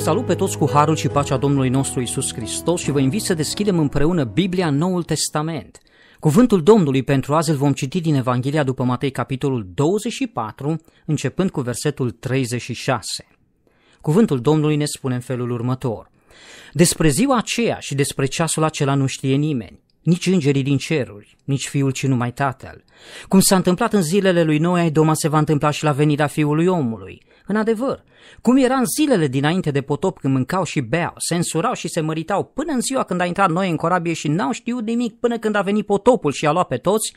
salut pe toți cu harul și pacea Domnului nostru Isus Hristos și vă invit să deschidem împreună Biblia în Noul Testament. Cuvântul Domnului pentru azi îl vom citi din Evanghelia după Matei, capitolul 24, începând cu versetul 36. Cuvântul Domnului ne spune în felul următor. Despre ziua aceea și despre ceasul acela nu știe nimeni, nici îngerii din ceruri, nici fiul, ci numai tatăl. Cum s-a întâmplat în zilele lui Noe, doma se va întâmpla și la venirea fiului omului. În adevăr, cum era în zilele dinainte de potop când mâncau și beau, se însurau și se măritau până în ziua când a intrat Noe în corabie și n-au știut nimic până când a venit potopul și a luat pe toți,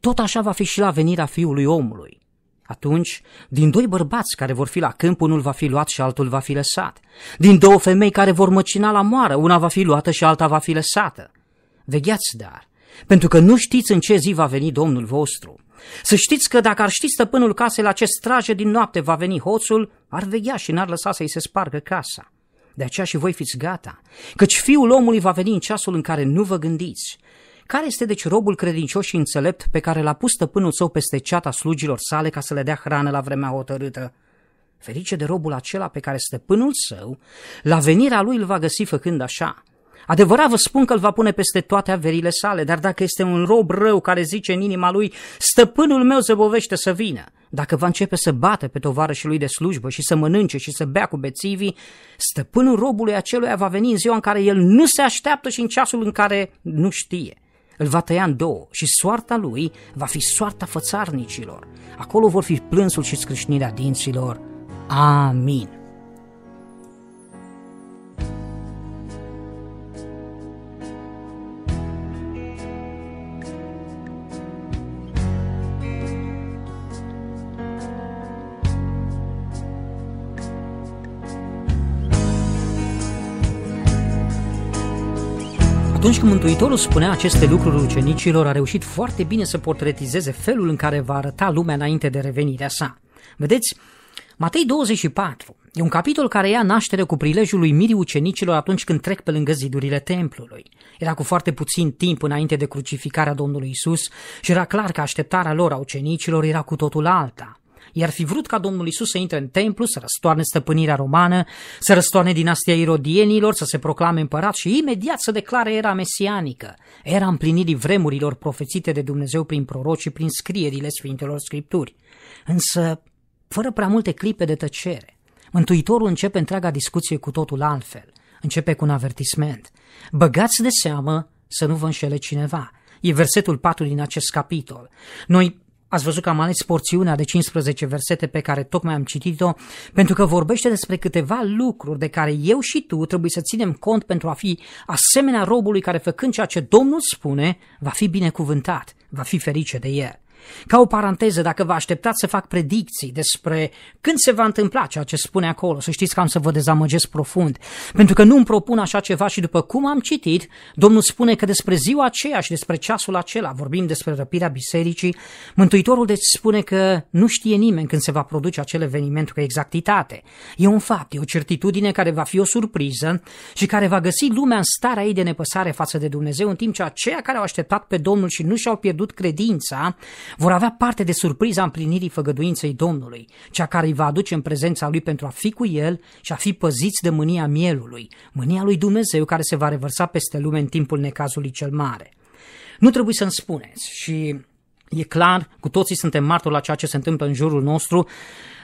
tot așa va fi și la venirea fiului omului. Atunci, din doi bărbați care vor fi la câmp, unul va fi luat și altul va fi lăsat. Din două femei care vor măcina la moară, una va fi luată și alta va fi lăsată. Vegheați dar, pentru că nu știți în ce zi va veni Domnul vostru. Să știți că dacă ar ști stăpânul casei la ce strage din noapte va veni hoțul, ar veghea și n-ar lăsa să-i se spargă casa. De aceea și voi fiți gata, căci fiul omului va veni în ceasul în care nu vă gândiți. Care este deci robul credincios și înțelept pe care l-a pus stăpânul său peste ceata slugilor sale ca să le dea hrană la vremea hotărâtă? Ferice de robul acela pe care stăpânul său, la venirea lui îl va găsi făcând așa. Adevărat vă spun că îl va pune peste toate averile sale, dar dacă este un rob rău care zice în inima lui, stăpânul meu zăbovește să vină, dacă va începe să bate pe tovarășii lui de slujbă și să mănânce și să bea cu bețivii, stăpânul robului acelui va veni în ziua în care el nu se așteaptă și în ceasul în care nu știe. Îl va tăia în două și soarta lui va fi soarta fățarnicilor. Acolo vor fi plânsul și scrâșnirea dinților. Amin. Atunci când Mântuitorul spunea aceste lucruri ucenicilor, a reușit foarte bine să portretizeze felul în care va arăta lumea înainte de revenirea sa. Vedeți, Matei 24 e un capitol care ia naștere cu prilejul lui mirii ucenicilor atunci când trec pe lângă zidurile templului. Era cu foarte puțin timp înainte de crucificarea Domnului Isus și era clar că așteptarea lor a ucenicilor era cu totul alta iar fi vrut ca Domnul Isus să intre în templu, să răstoarne stăpânirea romană, să răstoarne dinastia irodienilor, să se proclame împărat și imediat să declare era mesianică, era împlinirii vremurilor profețite de Dumnezeu prin proroci și prin scrierile Sfintelor Scripturi. Însă, fără prea multe clipe de tăcere, Mântuitorul începe întreaga discuție cu totul altfel. Începe cu un avertisment. Băgați de seamă să nu vă înșele cineva. E versetul 4 din acest capitol. Noi Ați văzut că am ales porțiunea de 15 versete pe care tocmai am citit-o, pentru că vorbește despre câteva lucruri de care eu și tu trebuie să ținem cont pentru a fi asemenea robului care, făcând ceea ce Domnul spune, va fi binecuvântat, va fi ferice de el. Ca o paranteză, dacă vă așteptați să fac predicții despre când se va întâmpla ceea ce spune acolo, să știți că am să vă dezamăgesc profund, pentru că nu îmi propun așa ceva și după cum am citit, Domnul spune că despre ziua aceea și despre ceasul acela, vorbim despre răpirea bisericii, Mântuitorul deci spune că nu știe nimeni când se va produce acel eveniment cu exactitate. E un fapt, e o certitudine care va fi o surpriză și care va găsi lumea în starea ei de nepăsare față de Dumnezeu, în timp ce aceia care au așteptat pe Domnul și nu și-au pierdut credința, vor avea parte de surpriza împlinirii făgăduinței Domnului, cea care îi va aduce în prezența lui pentru a fi cu el și a fi păziți de mânia mielului, mânia lui Dumnezeu care se va revărsa peste lume în timpul necazului cel mare. Nu trebuie să-mi spuneți și E clar, cu toții suntem martori la ceea ce se întâmplă în jurul nostru,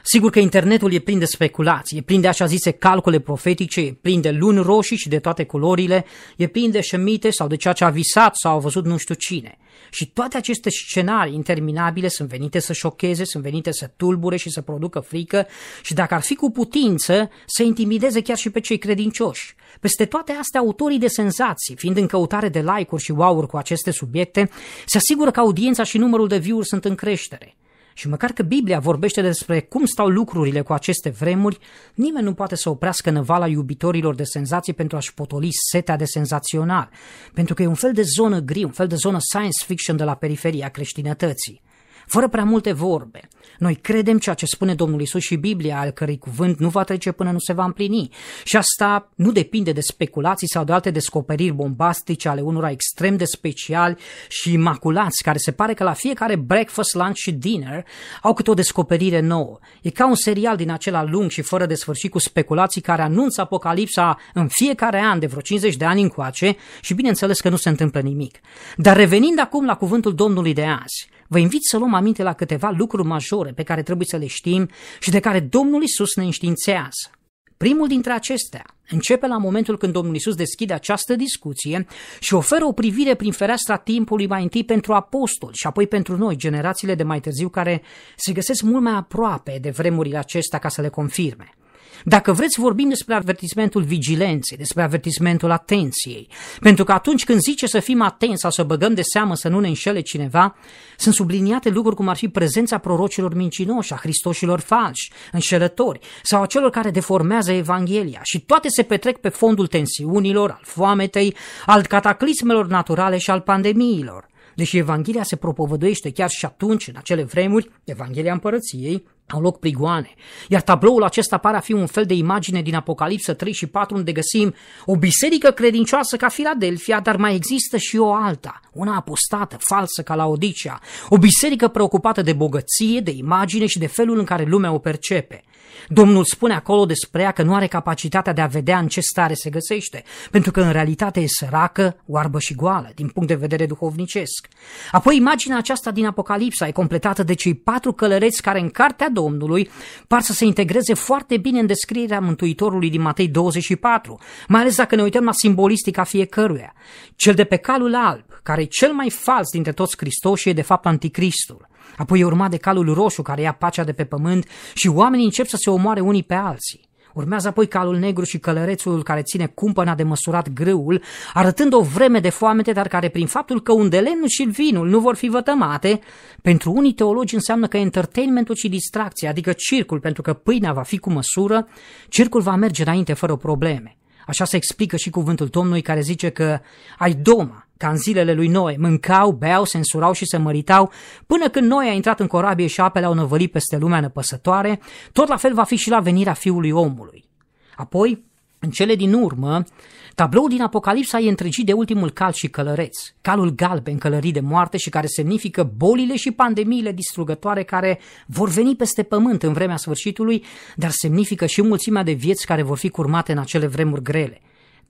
Sigur că internetul e plin de speculații, e plin de așa zise calcule profetice, e plin de luni roșii și de toate culorile, e plin de șemite sau de ceea ce a visat sau a văzut nu știu cine. Și toate aceste scenarii interminabile sunt venite să șocheze, sunt venite să tulbure și să producă frică și dacă ar fi cu putință să intimideze chiar și pe cei credincioși. Peste toate astea, autorii de senzații, fiind în căutare de like-uri și wow-uri cu aceste subiecte, se asigură că audiența și numărul de view-uri sunt în creștere. Și măcar că Biblia vorbește despre cum stau lucrurile cu aceste vremuri, nimeni nu poate să oprească năvala iubitorilor de senzații pentru a-și potoli setea de senzațional, pentru că e un fel de zonă gri, un fel de zonă science fiction de la periferia creștinătății fără prea multe vorbe. Noi credem ceea ce spune Domnul Isus și Biblia, al cărei cuvânt nu va trece până nu se va împlini. Și asta nu depinde de speculații sau de alte descoperiri bombastice ale unora extrem de speciali și imaculați, care se pare că la fiecare breakfast, lunch și dinner au câte o descoperire nouă. E ca un serial din acela lung și fără de sfârșit cu speculații care anunță apocalipsa în fiecare an de vreo 50 de ani încoace și bineînțeles că nu se întâmplă nimic. Dar revenind acum la cuvântul Domnului de azi, Vă invit să luăm aminte la câteva lucruri majore pe care trebuie să le știm și de care Domnul Isus ne înștiințează. Primul dintre acestea începe la momentul când Domnul Isus deschide această discuție și oferă o privire prin fereastra timpului mai întâi pentru apostoli și apoi pentru noi, generațiile de mai târziu care se găsesc mult mai aproape de vremurile acestea ca să le confirme. Dacă vreți, vorbim despre avertismentul vigilenței, despre avertismentul atenției. Pentru că atunci când zice să fim atenți sau să băgăm de seamă să nu ne înșele cineva, sunt subliniate lucruri cum ar fi prezența prorocilor mincinoși, a hristoșilor falși, înșelători sau a celor care deformează Evanghelia și toate se petrec pe fondul tensiunilor, al foametei, al cataclismelor naturale și al pandemiilor. Deși Evanghelia se propovăduiește chiar și atunci, în acele vremuri, Evanghelia Împărăției, au loc prigoane. Iar tabloul acesta pare a fi un fel de imagine din Apocalipsă 3 și 4 unde găsim o biserică credincioasă ca Filadelfia, dar mai există și o alta, una apostată, falsă ca la Odicea, o biserică preocupată de bogăție, de imagine și de felul în care lumea o percepe. Domnul spune acolo despre ea că nu are capacitatea de a vedea în ce stare se găsește, pentru că în realitate e săracă, oarbă și goală, din punct de vedere duhovnicesc. Apoi imaginea aceasta din Apocalipsa e completată de cei patru călăreți care în cartea Domnului par să se integreze foarte bine în descrierea Mântuitorului din Matei 24, mai ales dacă ne uităm la simbolistica fiecăruia. Cel de pe calul alb, care e cel mai fals dintre toți Hristoși, e de fapt anticristul. Apoi e urmat de calul roșu, care ia pacea de pe pământ și oamenii încep să se omoare unii pe alții. Urmează apoi calul negru și călărețul care ține cumpăna de măsurat grâul, arătând o vreme de foamete, dar care prin faptul că lemnul și vinul nu vor fi vătămate, pentru unii teologi înseamnă că entertainmentul și distracția, adică circul, pentru că pâinea va fi cu măsură, circul va merge înainte fără probleme. Așa se explică și cuvântul Domnului care zice că ai doma, ca în zilele lui Noe, mâncau, beau, se însurau și se măritau, până când Noe a intrat în corabie și apele au năvălit peste lumea năpăsătoare, tot la fel va fi și la venirea fiului omului. Apoi, în cele din urmă, tabloul din Apocalipsa e întregit de ultimul cal și călăreț, calul galben călărit de moarte și care semnifică bolile și pandemiile distrugătoare care vor veni peste pământ în vremea sfârșitului, dar semnifică și mulțimea de vieți care vor fi curmate în acele vremuri grele.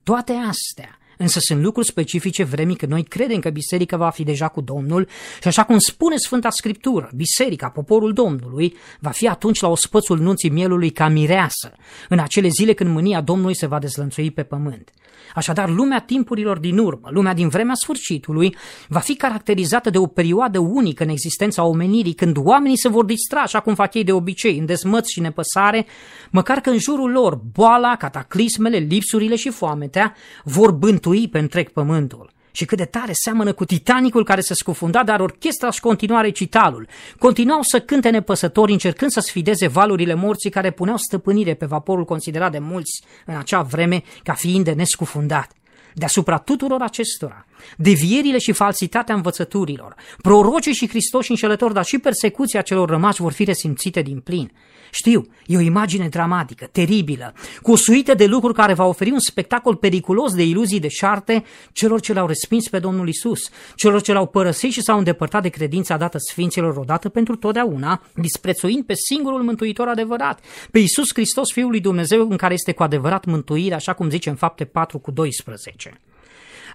Toate astea – Însă sunt lucruri specifice vremii când noi credem că biserica va fi deja cu Domnul și așa cum spune Sfânta Scriptură, biserica, poporul Domnului, va fi atunci la ospățul nunții mielului ca mireasă, în acele zile când mânia Domnului se va dezlănțui pe pământ. Așadar, lumea timpurilor din urmă, lumea din vremea sfârșitului, va fi caracterizată de o perioadă unică în existența omenirii, când oamenii se vor distra, așa cum fac ei de obicei, în dezmăți și nepăsare, măcar că în jurul lor boala, cataclismele, lipsurile și foametea vor bântui dălui pe întreg pământul. Și cât de tare seamănă cu Titanicul care se scufunda, dar orchestra și continua recitalul. Continuau să cânte nepăsători, încercând să sfideze valurile morții care puneau stăpânire pe vaporul considerat de mulți în acea vreme ca fiind de nescufundat. Deasupra tuturor acestora devierile și falsitatea învățăturilor, prorocii și Hristos înșelători, dar și persecuția celor rămași vor fi resimțite din plin. Știu, e o imagine dramatică, teribilă, cu o suită de lucruri care va oferi un spectacol periculos de iluzii de șarte celor ce l-au respins pe Domnul Isus, celor ce l-au părăsit și s-au îndepărtat de credința dată sfinților odată pentru totdeauna, disprețuind pe singurul mântuitor adevărat, pe Isus Hristos, Fiul lui Dumnezeu, în care este cu adevărat mântuirea, așa cum zice în fapte 4 cu 12.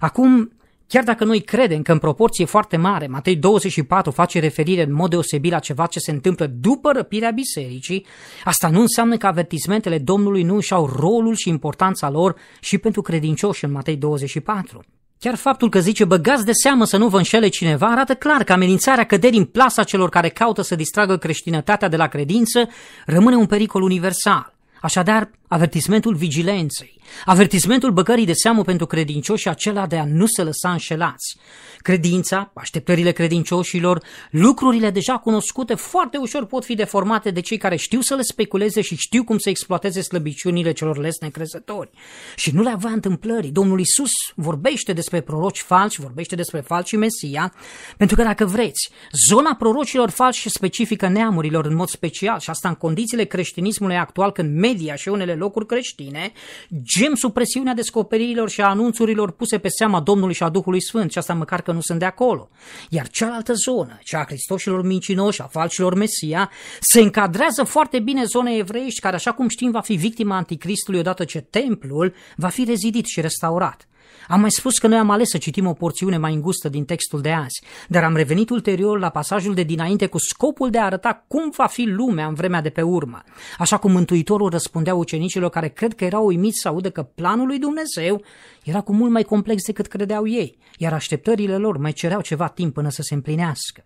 Acum, Chiar dacă noi credem că în proporție foarte mare Matei 24 face referire în mod deosebit la ceva ce se întâmplă după răpirea bisericii, asta nu înseamnă că avertismentele Domnului nu își au rolul și importanța lor și pentru credincioși în Matei 24. Chiar faptul că zice băgați de seamă să nu vă înșele cineva arată clar că amenințarea căderii în plasa celor care caută să distragă creștinătatea de la credință rămâne un pericol universal. Așadar, avertismentul vigilenței, avertismentul băcării de seamă pentru credincioși acela de a nu se lăsa înșelați. Credința, așteptările credincioșilor, lucrurile deja cunoscute foarte ușor pot fi deformate de cei care știu să le speculeze și știu cum să exploateze slăbiciunile celor necrezători. Și nu le avea întâmplării. Domnul Isus vorbește despre proroci falși, vorbește despre falși Mesia, pentru că dacă vreți, zona prorocilor falși specifică neamurilor în mod special și asta în condițiile creștinismului actual când media și unele locuri creștine, gem sub presiunea descoperirilor și a anunțurilor puse pe seama Domnului și a Duhului Sfânt, și asta măcar că nu sunt de acolo. Iar cealaltă zonă, cea a Hristoșilor mincinoși, a falșilor Mesia, se încadrează foarte bine zonei evreiești, care, așa cum știm, va fi victima anticristului odată ce templul va fi rezidit și restaurat. Am mai spus că noi am ales să citim o porțiune mai îngustă din textul de azi, dar am revenit ulterior la pasajul de dinainte cu scopul de a arăta cum va fi lumea în vremea de pe urmă. Așa cum Mântuitorul răspundea ucenicilor care cred că erau uimiți să audă că planul lui Dumnezeu era cu mult mai complex decât credeau ei, iar așteptările lor mai cereau ceva timp până să se împlinească.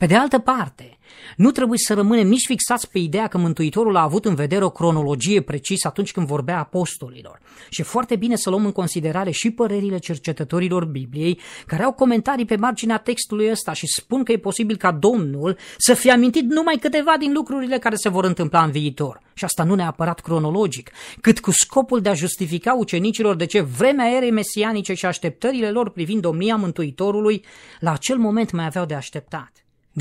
Pe de altă parte, nu trebuie să rămânem nici fixați pe ideea că Mântuitorul a avut în vedere o cronologie precisă atunci când vorbea apostolilor. Și foarte bine să luăm în considerare și părerile cercetătorilor Bibliei, care au comentarii pe marginea textului ăsta și spun că e posibil ca Domnul să fie amintit numai câteva din lucrurile care se vor întâmpla în viitor. Și asta nu neapărat cronologic, cât cu scopul de a justifica ucenicilor de ce vremea erei mesianice și așteptările lor privind domnia Mântuitorului la acel moment mai aveau de așteptat.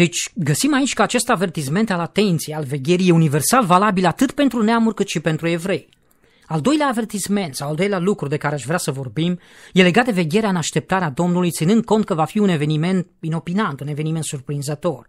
Deci găsim aici că acest avertisment al atenției, al vegherii, e universal valabil atât pentru neamuri cât și pentru evrei. Al doilea avertisment sau al doilea lucru de care aș vrea să vorbim e legat de vegherea în așteptarea Domnului, ținând cont că va fi un eveniment inopinant, un eveniment surprinzător.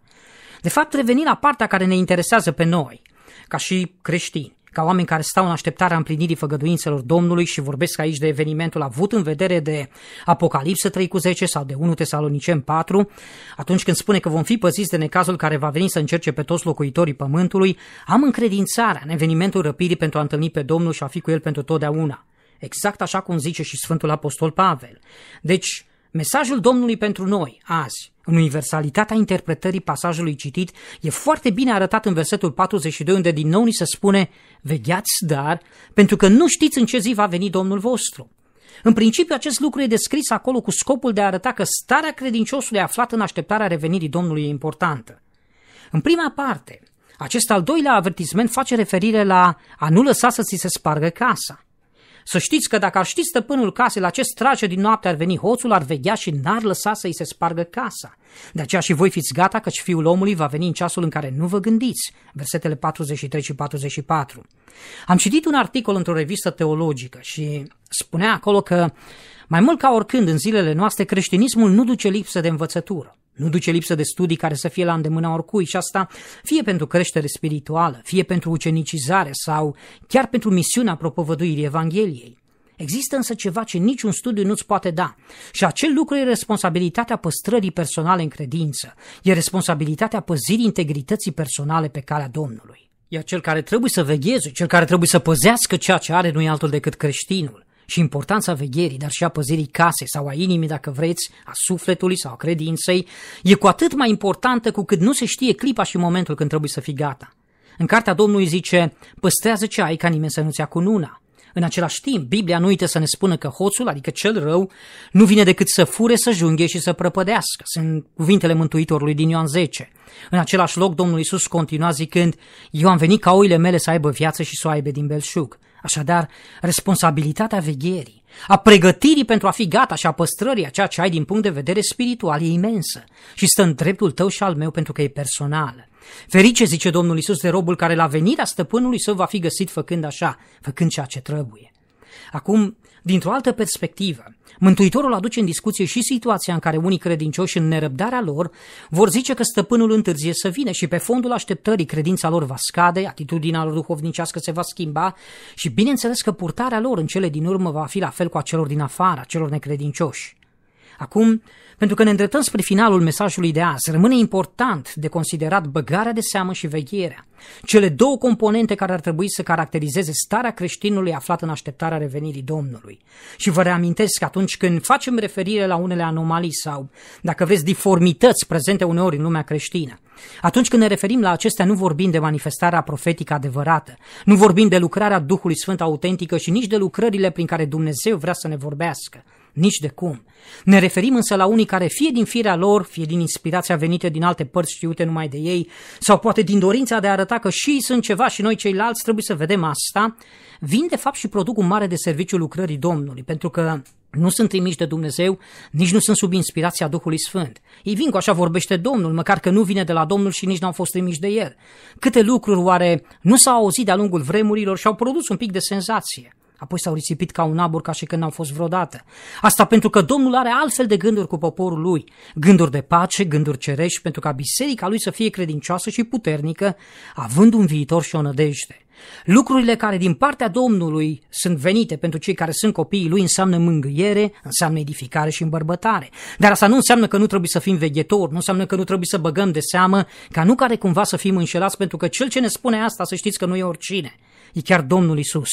De fapt, reveni la partea care ne interesează pe noi, ca și creștini ca oameni care stau în așteptarea împlinirii făgăduințelor Domnului și vorbesc aici de evenimentul avut în vedere de Apocalipsă 3 cu 10 sau de 1 Tesalonicen 4, atunci când spune că vom fi păziți de necazul care va veni să încerce pe toți locuitorii pământului, am încredințarea în evenimentul răpirii pentru a întâlni pe Domnul și a fi cu el pentru totdeauna. Exact așa cum zice și Sfântul Apostol Pavel. Deci, mesajul Domnului pentru noi azi în universalitatea interpretării pasajului citit e foarte bine arătat în versetul 42, unde din nou ni se spune Vegheați dar, pentru că nu știți în ce zi va veni Domnul vostru. În principiu, acest lucru e descris acolo cu scopul de a arăta că starea credinciosului aflat în așteptarea revenirii Domnului e importantă. În prima parte, acest al doilea avertisment face referire la a nu lăsa să ți se spargă casa – să știți că dacă ar ști stăpânul casei la ce strage din noapte ar veni hoțul, ar vedea și n-ar lăsa să-i se spargă casa. De aceea și voi fiți gata căci fiul omului va veni în ceasul în care nu vă gândiți. Versetele 43 și 44. Am citit un articol într-o revistă teologică și spunea acolo că mai mult ca oricând în zilele noastre, creștinismul nu duce lipsă de învățătură. Nu duce lipsă de studii care să fie la îndemâna oricui și asta fie pentru creștere spirituală, fie pentru ucenicizare sau chiar pentru misiunea propovăduirii Evangheliei. Există însă ceva ce niciun studiu nu-ți poate da și acel lucru e responsabilitatea păstrării personale în credință, e responsabilitatea păzirii integrității personale pe calea Domnului. Iar cel care trebuie să vegheze, cel care trebuie să păzească ceea ce are nu e altul decât creștinul și importanța vegherii, dar și a păzirii casei sau a inimii, dacă vreți, a sufletului sau a credinței, e cu atât mai importantă cu cât nu se știe clipa și momentul când trebuie să fii gata. În cartea Domnului zice, păstrează ce ai ca nimeni să nu-ți ia cununa. În același timp, Biblia nu uită să ne spună că hoțul, adică cel rău, nu vine decât să fure, să junghe și să prăpădească. Sunt cuvintele Mântuitorului din Ioan 10. În același loc, Domnul Isus continua zicând, Eu am venit ca oile mele să aibă viață și să o aibă din belșug. Așadar, responsabilitatea vegherii, a pregătirii pentru a fi gata și a păstrării a ceea ce ai din punct de vedere spiritual e imensă și stă în dreptul tău și al meu pentru că e personală. Ferice, zice Domnul Isus de robul care la venirea stăpânului său va fi găsit făcând așa, făcând ceea ce trebuie. Acum, dintr-o altă perspectivă. Mântuitorul aduce în discuție și situația în care unii credincioși în nerăbdarea lor vor zice că stăpânul întârzie să vină și pe fondul așteptării credința lor va scade, atitudinea lor duhovnicească se va schimba și bineînțeles că purtarea lor în cele din urmă va fi la fel cu a celor din afară, a celor necredincioși. Acum, pentru că ne îndreptăm spre finalul mesajului de azi, rămâne important de considerat băgarea de seamă și vegherea, cele două componente care ar trebui să caracterizeze starea creștinului aflat în așteptarea revenirii Domnului. Și vă reamintesc că atunci când facem referire la unele anomalii sau, dacă vreți, diformități prezente uneori în lumea creștină, atunci când ne referim la acestea, nu vorbim de manifestarea profetică adevărată, nu vorbim de lucrarea Duhului Sfânt autentică și nici de lucrările prin care Dumnezeu vrea să ne vorbească. Nici de cum. Ne referim însă la unii care, fie din firea lor, fie din inspirația venită din alte părți știute numai de ei, sau poate din dorința de a arăta că și ei sunt ceva și noi ceilalți trebuie să vedem asta, vin de fapt și produc un mare de serviciu lucrării Domnului, pentru că nu sunt trimiși de Dumnezeu, nici nu sunt sub inspirația Duhului Sfânt. Ei vin cu așa vorbește Domnul, măcar că nu vine de la Domnul și nici n-au fost trimiși de El. Câte lucruri oare nu s-au auzit de-a lungul vremurilor și au produs un pic de senzație apoi s-au risipit ca un abur ca și când n-au fost vreodată. Asta pentru că Domnul are altfel de gânduri cu poporul lui, gânduri de pace, gânduri cerești, pentru ca biserica lui să fie credincioasă și puternică, având un viitor și o nădejde. Lucrurile care din partea Domnului sunt venite pentru cei care sunt copiii lui înseamnă mângâiere, înseamnă edificare și îmbărbătare. Dar asta nu înseamnă că nu trebuie să fim veghetori, nu înseamnă că nu trebuie să băgăm de seamă ca nu care cumva să fim înșelați, pentru că cel ce ne spune asta să știți că nu e oricine, e chiar Domnul Isus.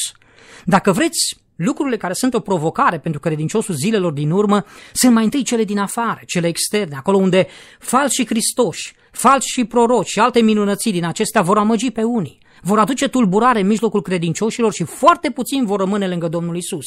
Dacă vreți, lucrurile care sunt o provocare pentru credinciosul zilelor din urmă sunt mai întâi cele din afară, cele externe, acolo unde falsi cristoși, falsi proroci și alte minunății din acestea vor amăgi pe unii, vor aduce tulburare în mijlocul credincioșilor și foarte puțin vor rămâne lângă Domnul Isus.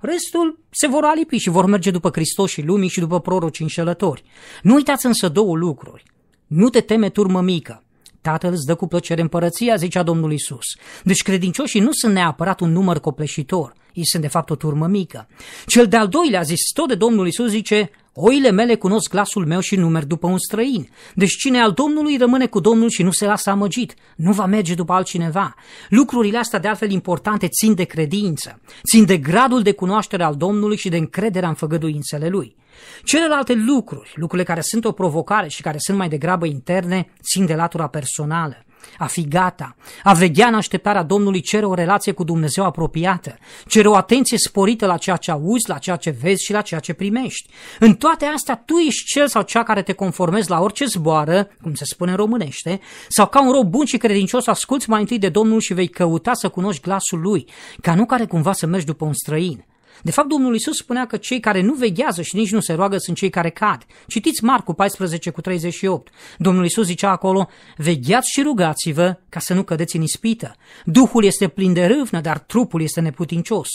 Restul se vor alipi și vor merge după Hristos și lumii și după proroci înșelători. Nu uitați însă două lucruri. Nu te teme turmă mică, Tatăl îți dă cu plăcere împărăția, zicea Domnul Isus. Deci credincioșii nu sunt neapărat un număr copleșitor, ei sunt de fapt o turmă mică. Cel de-al doilea zis tot de Domnul Isus zice, Oile mele cunosc glasul meu și merg după un străin. Deci cine al Domnului rămâne cu Domnul și nu se lasă amăgit, nu va merge după altcineva. Lucrurile astea de altfel importante țin de credință, țin de gradul de cunoaștere al Domnului și de încrederea în făgăduințele Lui. Celelalte lucruri, lucrurile care sunt o provocare și care sunt mai degrabă interne, țin de latura personală a fi gata, a vedea în așteptarea Domnului cere o relație cu Dumnezeu apropiată, cere o atenție sporită la ceea ce auzi, la ceea ce vezi și la ceea ce primești. În toate astea, tu ești cel sau cea care te conformezi la orice zboară, cum se spune în românește, sau ca un rob bun și credincios asculți mai întâi de Domnul și vei căuta să cunoști glasul lui, ca nu care cumva să mergi după un străin. De fapt, Domnul Isus spunea că cei care nu veghează și nici nu se roagă sunt cei care cad. Citiți Marcu 14 cu 38. Domnul Isus zicea acolo, vegheați și rugați-vă ca să nu cădeți în ispită. Duhul este plin de râvnă, dar trupul este neputincios.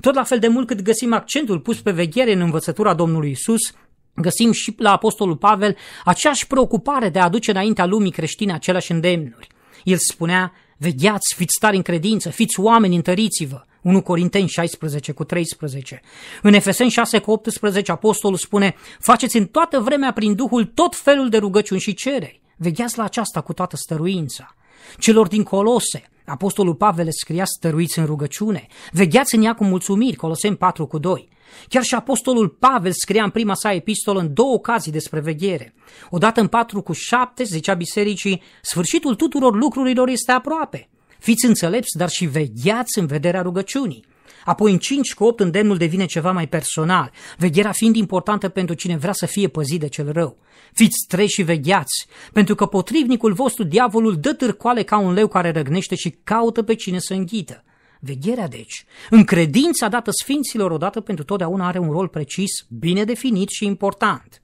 Tot la fel de mult cât găsim accentul pus pe veghere în învățătura Domnului Isus, Găsim și la Apostolul Pavel aceeași preocupare de a aduce înaintea lumii creștine aceleași îndemnuri. El spunea, vegheați, fiți tari în credință, fiți oameni, întăriți-vă. 1 Corinteni 16 cu 13. În Efeseni 6 cu 18 apostolul spune, faceți în toată vremea prin Duhul tot felul de rugăciuni și cereri. Vegheați la aceasta cu toată stăruința. Celor din Colose, Apostolul Pavel scria stăruiți în rugăciune, vegheați în ea cu mulțumiri, Colosem 4 cu 2. Chiar și Apostolul Pavel scria în prima sa epistolă în două ocazii despre veghere. Odată în 4 cu 7 zicea bisericii, sfârșitul tuturor lucrurilor este aproape. Fiți înțelepți, dar și vegheați în vederea rugăciunii. Apoi în 5 cu 8 îndemnul devine ceva mai personal, vegherea fiind importantă pentru cine vrea să fie păzit de cel rău. Fiți trei și vegheați, pentru că potrivnicul vostru, diavolul, dă târcoale ca un leu care răgnește și caută pe cine să înghită. Vegherea, deci, în credința dată sfinților odată pentru totdeauna are un rol precis, bine definit și important.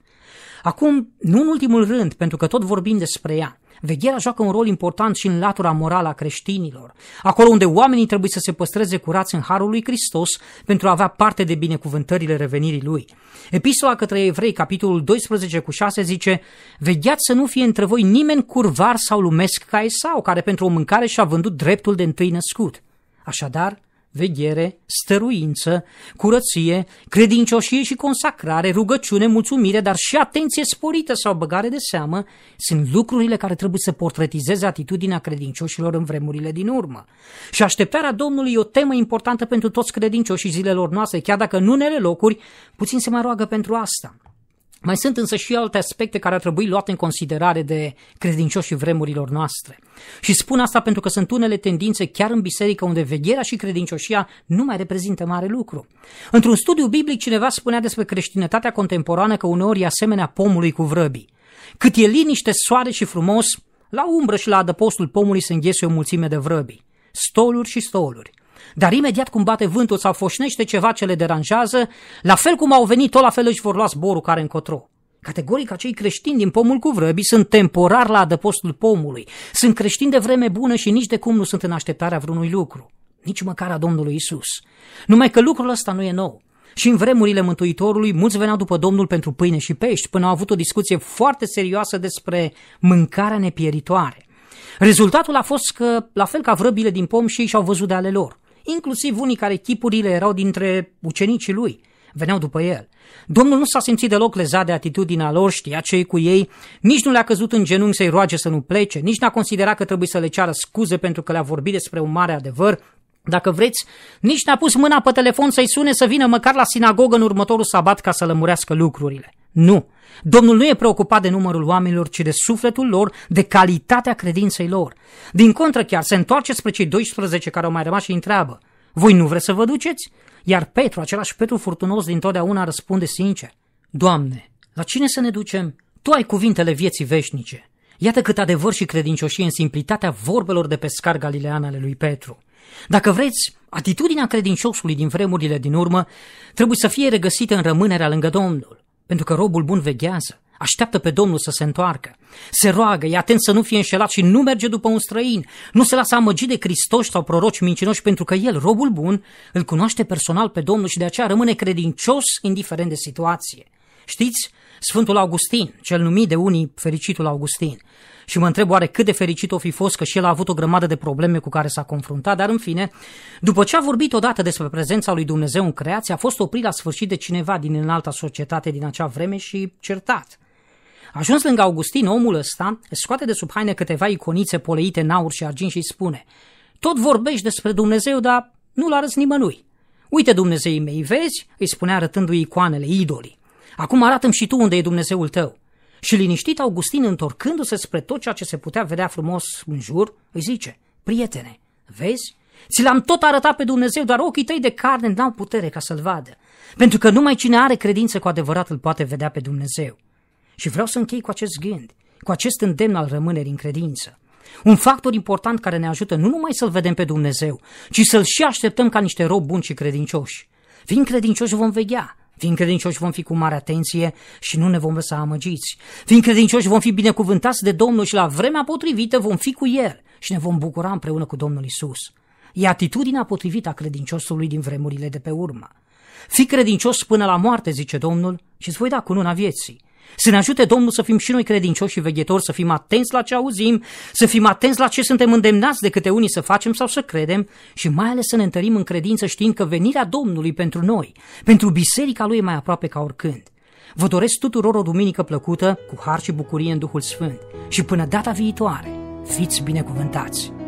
Acum, nu în ultimul rând, pentru că tot vorbim despre ea, Vegherea joacă un rol important și în latura morală a creștinilor, acolo unde oamenii trebuie să se păstreze curați în harul lui Hristos pentru a avea parte de binecuvântările revenirii lui. Epistola către evrei, capitolul 12 cu 6 zice Vegheați să nu fie între voi nimeni curvar sau lumesc ca sau care pentru o mâncare și-a vândut dreptul de întâi născut. Așadar, veghere, stăruință, curăție, credincioșie și consacrare, rugăciune, mulțumire, dar și atenție sporită sau băgare de seamă sunt lucrurile care trebuie să portretizeze atitudinea credincioșilor în vremurile din urmă. Și așteptarea Domnului e o temă importantă pentru toți credincioșii zilelor noastre, chiar dacă în unele locuri puțin se mai roagă pentru asta. Mai sunt însă și alte aspecte care ar trebui luate în considerare de credincioșii vremurilor noastre. Și spun asta pentru că sunt unele tendințe chiar în biserică unde vegherea și credincioșia nu mai reprezintă mare lucru. Într-un studiu biblic cineva spunea despre creștinătatea contemporană că uneori e asemenea pomului cu vrăbii. Cât e liniște, soare și frumos, la umbră și la adăpostul pomului se înghesuie o mulțime de vrăbii. Stoluri și stoluri. Dar imediat cum bate vântul sau foșnește ceva ce le deranjează, la fel cum au venit, tot la fel își vor lua zborul care încotro. Categoric, acei creștini din pomul cu vrăbii sunt temporar la adăpostul pomului. Sunt creștini de vreme bună și nici de cum nu sunt în așteptarea vreunui lucru. Nici măcar a Domnului Isus. Numai că lucrul ăsta nu e nou. Și în vremurile Mântuitorului, mulți veneau după Domnul pentru pâine și pești, până au avut o discuție foarte serioasă despre mâncarea nepieritoare. Rezultatul a fost că, la fel ca vrăbile din pom, și ei și-au văzut de ale lor inclusiv unii care chipurile erau dintre ucenicii lui. Veneau după el. Domnul nu s-a simțit deloc lezat de atitudinea lor, știa ce cu ei, nici nu le-a căzut în genunchi să-i roage să nu plece, nici n-a considerat că trebuie să le ceară scuze pentru că le-a vorbit despre un mare adevăr, dacă vreți, nici n-a pus mâna pe telefon să-i sune să vină măcar la sinagogă în următorul sabat ca să lămurească lucrurile. Nu! Domnul nu e preocupat de numărul oamenilor, ci de sufletul lor, de calitatea credinței lor. Din contră chiar, se întoarce spre cei 12 care au mai rămas și întreabă, voi nu vreți să vă duceți? Iar Petru, același Petru furtunos din totdeauna, răspunde sincer, Doamne, la cine să ne ducem? Tu ai cuvintele vieții veșnice. Iată cât adevăr și credincioșie în simplitatea vorbelor de pescar galilean ale lui Petru. Dacă vreți, atitudinea credinciosului din vremurile din urmă trebuie să fie regăsită în rămânerea lângă Domnul. Pentru că robul bun veghează, așteaptă pe Domnul să se întoarcă, se roagă, e atent să nu fie înșelat și nu merge după un străin, nu se lasă amăgit de cristoși sau proroci mincinoși, pentru că el, robul bun, îl cunoaște personal pe Domnul și de aceea rămâne credincios indiferent de situație. Știți, Sfântul Augustin, cel numit de unii fericitul Augustin. Și mă întreb oare cât de fericit o fi fost că și el a avut o grămadă de probleme cu care s-a confruntat, dar în fine, după ce a vorbit odată despre prezența lui Dumnezeu în creație, a fost oprit la sfârșit de cineva din înalta societate din acea vreme și certat. Ajuns lângă Augustin, omul ăsta scoate de sub haine câteva iconițe poleite în aur și argint și spune Tot vorbești despre Dumnezeu, dar nu-l arăți nimănui. Uite Dumnezeii mei, vezi? îi spunea arătându-i icoanele, idolii. Acum arată și tu unde e Dumnezeul tău. Și liniștit Augustin, întorcându-se spre tot ceea ce se putea vedea frumos în jur, îi zice, prietene, vezi? Ți l-am tot arătat pe Dumnezeu, dar ochii tăi de carne n-au putere ca să-l vadă. Pentru că numai cine are credință cu adevărat îl poate vedea pe Dumnezeu. Și vreau să închei cu acest gând, cu acest îndemn al rămânerii în credință. Un factor important care ne ajută nu numai să-L vedem pe Dumnezeu, ci să-L și așteptăm ca niște robi buni și credincioși. Fiind credincioși vom veghea, Fiind credincioși vom fi cu mare atenție și nu ne vom lăsa amăgiți. Fiind credincioși vom fi binecuvântați de Domnul și la vremea potrivită vom fi cu El și ne vom bucura împreună cu Domnul Isus. E atitudinea potrivită a credinciosului din vremurile de pe urmă. Fii credincios până la moarte, zice Domnul, și îți voi da cununa vieții. Să ne ajute Domnul să fim și noi credincioși și veghetori, să fim atenți la ce auzim, să fim atenți la ce suntem îndemnați de câte unii să facem sau să credem și mai ales să ne întărim în credință știind că venirea Domnului pentru noi, pentru biserica Lui e mai aproape ca oricând. Vă doresc tuturor o duminică plăcută, cu har și bucurie în Duhul Sfânt și până data viitoare, fiți binecuvântați!